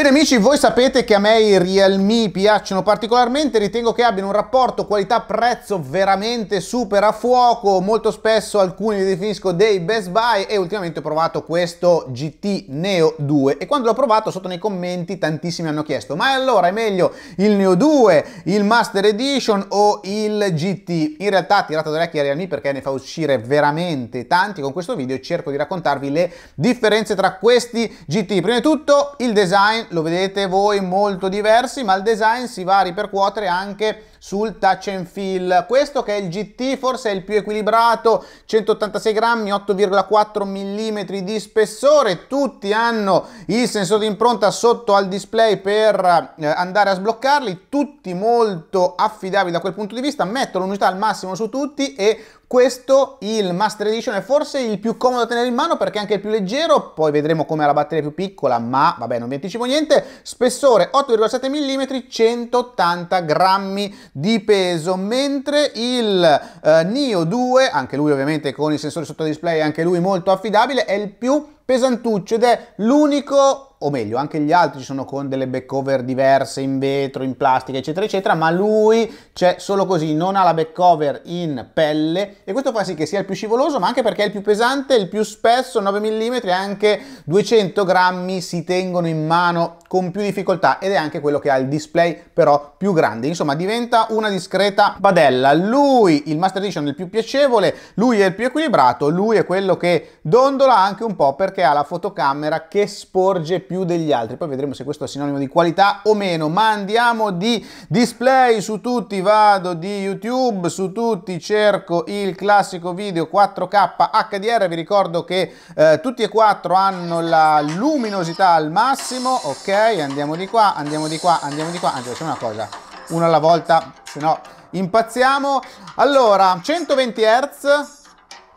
Bene amici, voi sapete che a me i Realme piacciono particolarmente, ritengo che abbiano un rapporto qualità-prezzo veramente super a fuoco, molto spesso alcuni li definisco dei best buy e ultimamente ho provato questo GT Neo 2 e quando l'ho provato sotto nei commenti tantissimi hanno chiesto ma allora è meglio il Neo 2, il Master Edition o il GT? In realtà tirato tirate d'orecchie a Realme perché ne fa uscire veramente tanti, con questo video cerco di raccontarvi le differenze tra questi GT. Prima di tutto il design lo vedete voi molto diversi, ma il design si va a ripercuotere anche sul touch and feel. Questo che è il GT, forse è il più equilibrato, 186 grammi, 8,4 mm di spessore, tutti hanno il sensore di impronta sotto al display per eh, andare a sbloccarli, tutti molto affidabili da quel punto di vista, metto l'unità al massimo su tutti e questo, il Master Edition, è forse il più comodo da tenere in mano perché è anche il più leggero, poi vedremo come ha la batteria più piccola, ma vabbè non vi anticipo niente, spessore 8,7 mm, 180 grammi di peso, mentre il eh, Neo 2, anche lui ovviamente con il sensore sotto display, anche lui molto affidabile, è il più pesantuccio ed è l'unico, o meglio anche gli altri sono con delle back cover diverse in vetro, in plastica eccetera eccetera, ma lui c'è solo così, non ha la back cover in pelle e questo fa sì che sia il più scivoloso ma anche perché è il più pesante, il più spesso, 9 mm anche 200 grammi si tengono in mano con più difficoltà ed è anche quello che ha il display però più grande, insomma diventa una discreta padella. Lui il Master Edition è il più piacevole, lui è il più equilibrato, lui è quello che dondola anche un po' perché perché ha la fotocamera che sporge più degli altri. Poi vedremo se questo è sinonimo di qualità o meno, ma andiamo di display su tutti, vado di YouTube, su tutti cerco il classico video 4K HDR, vi ricordo che eh, tutti e quattro hanno la luminosità al massimo, ok, andiamo di qua, andiamo di qua, andiamo di qua, anzi facciamo una cosa, una alla volta, se no impazziamo. Allora, 120 Hz,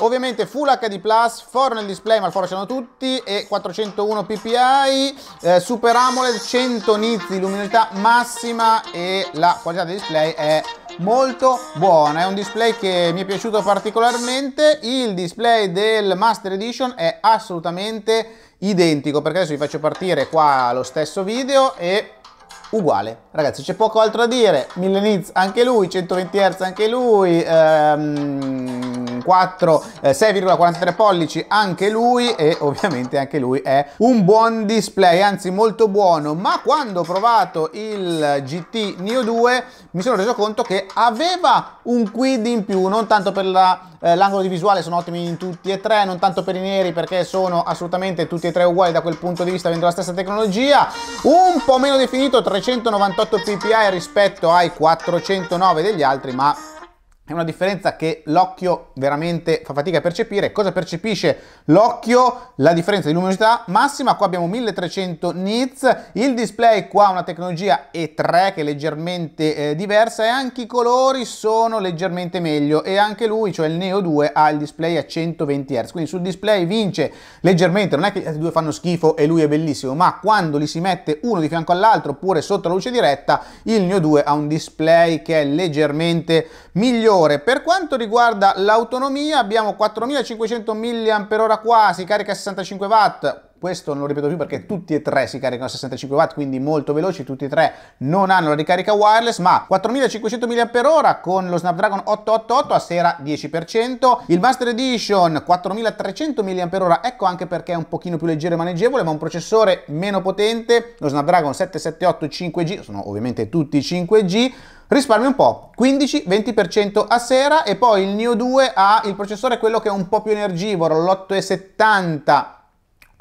Ovviamente Full HD Plus, for nel display, ma il foro l'hanno tutti, e 401 ppi, eh, Super AMOLED, 100 nits di luminosità massima e la qualità del display è molto buona è un display che mi è piaciuto particolarmente il display del master edition è assolutamente identico perché adesso vi faccio partire qua lo stesso video e uguale ragazzi c'è poco altro da dire 1000 nits anche lui 120 hz anche lui ehm, 4 6,43 eh, pollici anche lui e ovviamente anche lui è un buon display anzi molto buono ma quando ho provato il GT Neo 2 mi sono reso conto che aveva un quid in più non tanto per l'angolo la, eh, di visuale sono ottimi in tutti e tre non tanto per i neri perché sono assolutamente tutti e tre uguali da quel punto di vista avendo la stessa tecnologia un po' meno definito 398 ppi rispetto ai 409 degli altri ma è una differenza che l'occhio veramente fa fatica a percepire. Cosa percepisce l'occhio? La differenza di luminosità massima. Qua abbiamo 1300 nits. Il display qua ha una tecnologia E3 che è leggermente eh, diversa e anche i colori sono leggermente meglio. E anche lui, cioè il Neo 2, ha il display a 120 Hz. Quindi sul display vince leggermente. Non è che gli altri due fanno schifo e lui è bellissimo, ma quando li si mette uno di fianco all'altro oppure sotto la luce diretta, il Neo 2 ha un display che è leggermente migliore valore. Per quanto riguarda l'autonomia abbiamo 4500 mAh quasi, carica 65 watt, questo non lo ripeto più perché tutti e tre si caricano a 65 watt quindi molto veloci tutti e tre non hanno la ricarica wireless ma 4500 mAh con lo Snapdragon 888 a sera 10% il Master Edition 4300 mAh ecco anche perché è un pochino più leggero e maneggevole ma un processore meno potente lo Snapdragon 778 5G sono ovviamente tutti 5G risparmi un po', 15-20% a sera e poi il Neo 2 ha il processore quello che è un po' più energivoro, l'870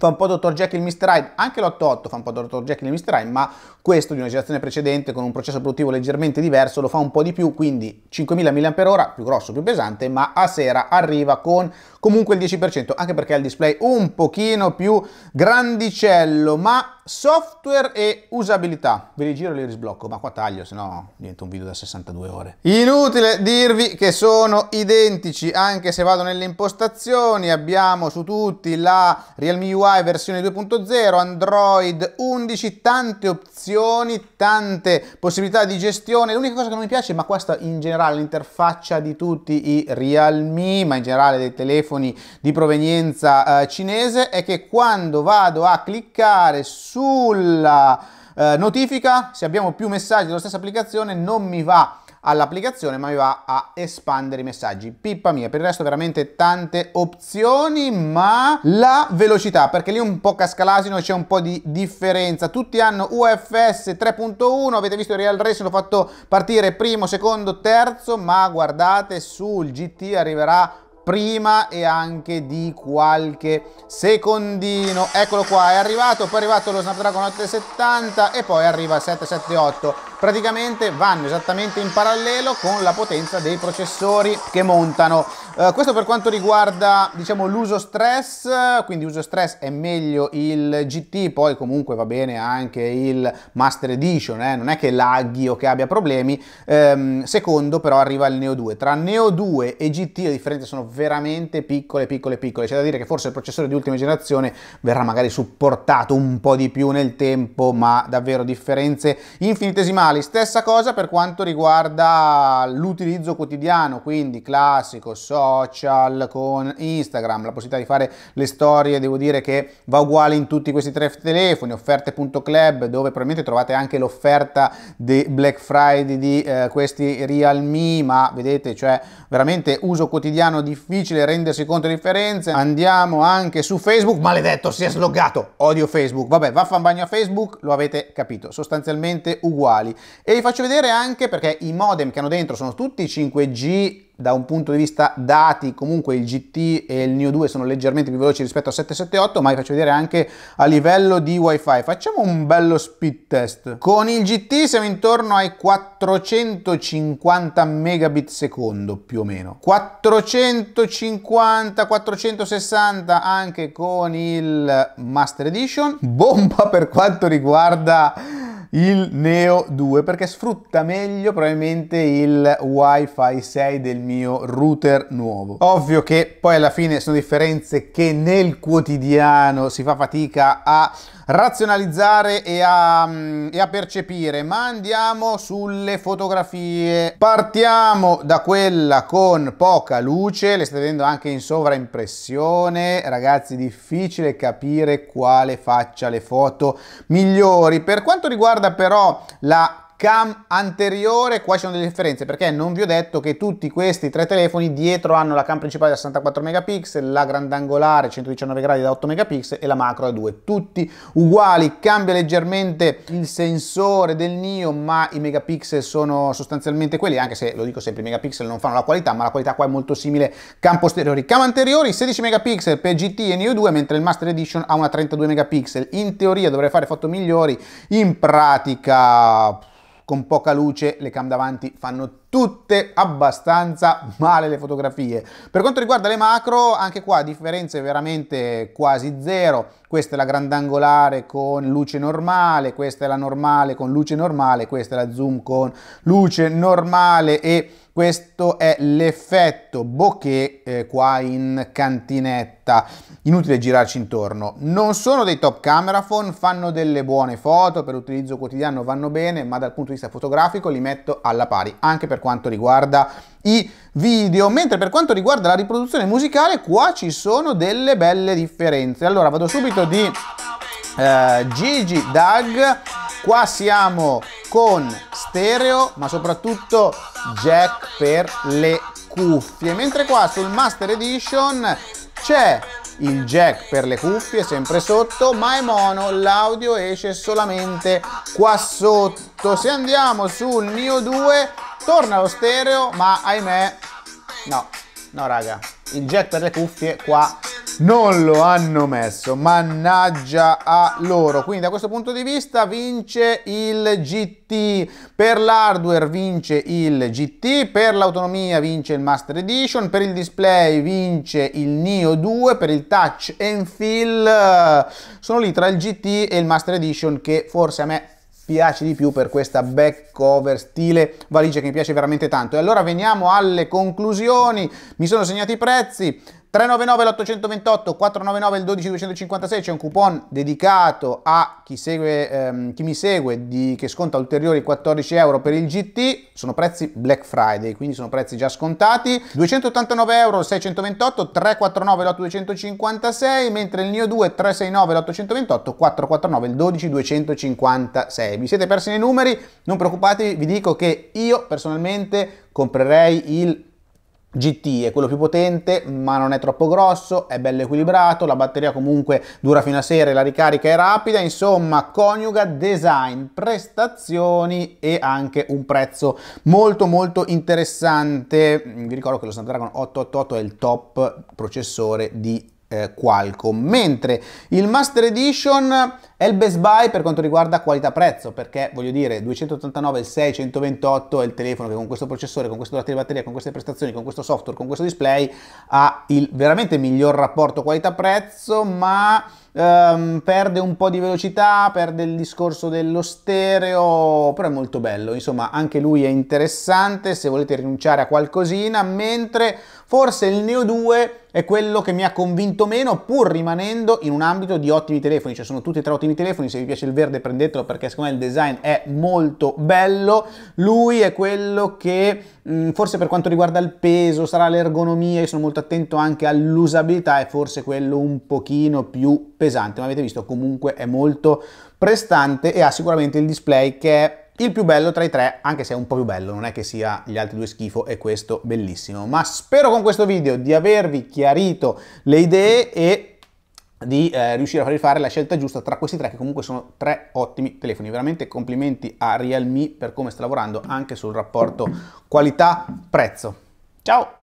fa un po' Dottor Jekyll e Mr. Hyde, anche l'88 fa un po' Dottor Jekyll e Mr. Hyde, ma questo di una generazione precedente con un processo produttivo leggermente diverso lo fa un po' di più, quindi 5000 mAh, più grosso, più pesante, ma a sera arriva con comunque il 10%, anche perché ha il display un pochino più grandicello, ma software e usabilità. Ve li giro e li risblocco, ma qua taglio, se no diventa un video da 62 ore. Inutile dirvi che sono identici, anche se vado nelle impostazioni, abbiamo su tutti la Realme UI versione 2.0, Android 11, tante opzioni opzioni, tante possibilità di gestione. L'unica cosa che non mi piace, ma questa in generale l'interfaccia di tutti i Realme, ma in generale dei telefoni di provenienza eh, cinese, è che quando vado a cliccare sulla eh, notifica, se abbiamo più messaggi della stessa applicazione, non mi va all'applicazione ma mi va a espandere i messaggi. Pippa mia, per il resto veramente tante opzioni, ma la velocità, perché lì un po' casca l'asino c'è un po' di differenza. Tutti hanno UFS 3.1, avete visto il Real Race, l'ho fatto partire primo, secondo, terzo, ma guardate sul GT arriverà prima e anche di qualche secondino. Eccolo qua, è arrivato, poi è arrivato lo Snapdragon 870 e poi arriva 778 praticamente vanno esattamente in parallelo con la potenza dei processori che montano. Eh, questo per quanto riguarda diciamo, l'uso stress, quindi uso stress è meglio il GT, poi comunque va bene anche il Master Edition, eh? non è che laghi o che abbia problemi. Eh, secondo però arriva il Neo 2. Tra Neo 2 e GT le differenze sono veramente piccole, piccole, piccole. C'è da dire che forse il processore di ultima generazione verrà magari supportato un po' di più nel tempo, ma davvero differenze infinitesimali giornali. Stessa cosa per quanto riguarda l'utilizzo quotidiano, quindi classico, social, con Instagram, la possibilità di fare le storie, devo dire che va uguale in tutti questi tre telefoni, offerte.club dove probabilmente trovate anche l'offerta di Black Friday di eh, questi Realme, ma vedete, cioè veramente uso quotidiano difficile rendersi conto delle differenze. Andiamo anche su Facebook, maledetto, si è sloggato. Odio Facebook. Vabbè, vaffan bagno a Facebook, lo avete capito. Sostanzialmente uguali e vi faccio vedere anche perché i modem che hanno dentro sono tutti 5G da un punto di vista dati comunque il GT e il Neo 2 sono leggermente più veloci rispetto al 778 ma vi faccio vedere anche a livello di wifi facciamo un bello speed test con il GT siamo intorno ai 450 megabit secondo più o meno 450 460 anche con il Master Edition bomba per quanto riguarda il Neo 2 perché sfrutta meglio probabilmente il WiFi 6 del mio router nuovo. Ovvio che poi alla fine sono differenze che nel quotidiano si fa fatica a razionalizzare e a, mm, e a, percepire, ma andiamo sulle fotografie. Partiamo da quella con poca luce, le state vedendo anche in sovraimpressione, ragazzi difficile capire quale faccia le foto migliori. Per quanto riguarda però la cam anteriore, qua ci sono delle differenze perché non vi ho detto che tutti questi tre telefoni dietro hanno la cam principale da 64 megapixel, la grandangolare 119 gradi da 8 megapixel e la macro da 2, tutti uguali, cambia leggermente il sensore del NIO ma i megapixel sono sostanzialmente quelli, anche se lo dico sempre i megapixel non fanno la qualità ma la qualità qua è molto simile cam posteriori, cam anteriori 16 megapixel per GT e NIO 2 mentre il Master Edition ha una 32 megapixel, in teoria dovrei fare foto migliori, in pratica con poca luce le cam davanti fanno tutte abbastanza male le fotografie. Per quanto riguarda le macro, anche qua differenze veramente quasi zero. Questa è la grandangolare con luce normale, questa è la normale con luce normale, questa è la zoom con luce normale e questo è l'effetto bokeh eh, qua in cantinetta inutile girarci intorno non sono dei top camera phone fanno delle buone foto per l'utilizzo quotidiano vanno bene ma dal punto di vista fotografico li metto alla pari anche per quanto riguarda i video, mentre per quanto riguarda la riproduzione musicale qua ci sono delle belle differenze. Allora vado subito di eh, Gigi Doug, qua siamo con stereo ma soprattutto jack per le cuffie, mentre qua sul Master Edition c'è il jack per le cuffie sempre sotto ma è mono l'audio esce solamente qua sotto se andiamo sul mio 2 torna lo stereo, ma ahimè, no, no raga, il jack per le cuffie qua non lo hanno messo, mannaggia a loro. Quindi da questo punto di vista vince il GT, per l'hardware vince il GT, per l'autonomia vince il Master Edition, per il display vince il Neo 2, per il touch and feel eh, sono lì tra il GT e il Master Edition che forse a me piace di più per questa back cover stile valigia che mi piace veramente tanto. E allora veniamo alle conclusioni, mi sono segnati i prezzi, 399 l'828, 499 il 12256, c'è un coupon dedicato a chi, segue, ehm, chi mi segue di, che sconta ulteriori 14 euro per il GT, sono prezzi Black Friday, quindi sono prezzi già scontati, 289 euro 628, 349 l'856, mentre il NIO 2 369 l'828, 449 il 12256. Vi siete persi nei numeri? Non preoccupatevi, vi dico che io personalmente comprerei il GT è quello più potente ma non è troppo grosso, è bello equilibrato, la batteria comunque dura fino a sera e la ricarica è rapida, insomma coniuga design, prestazioni e anche un prezzo molto molto interessante. Vi ricordo che lo Snapdragon 888 è il top processore di eh, Qualcomm, mentre il Master Edition è il best buy per quanto riguarda qualità-prezzo, perché voglio dire 289, il 6, 128 è il telefono che con questo processore, con questo durata di batteria, con queste prestazioni, con questo software, con questo display ha il veramente miglior rapporto qualità-prezzo, ma ehm, perde un po' di velocità, perde il discorso dello stereo, però è molto bello, insomma anche lui è interessante se volete rinunciare a qualcosina, mentre Forse il Neo 2 è quello che mi ha convinto meno, pur rimanendo in un ambito di ottimi telefoni. Cioè, sono tutti e tre ottimi telefoni. Se vi piace il verde, prendetelo perché secondo me il design è molto bello. Lui è quello che, mh, mm, forse per quanto riguarda il peso, sarà l'ergonomia. Io sono molto attento anche all'usabilità, è forse quello un pochino più pesante. Ma avete visto, comunque è molto prestante e ha sicuramente il display che è il più bello tra i tre, anche se è un po' più bello, non è che sia gli altri due schifo e questo bellissimo. Ma spero con questo video di avervi chiarito le idee e di eh, riuscire a farvi fare la scelta giusta tra questi tre che comunque sono tre ottimi telefoni veramente complimenti a Realme per come sta lavorando anche sul rapporto qualità prezzo ciao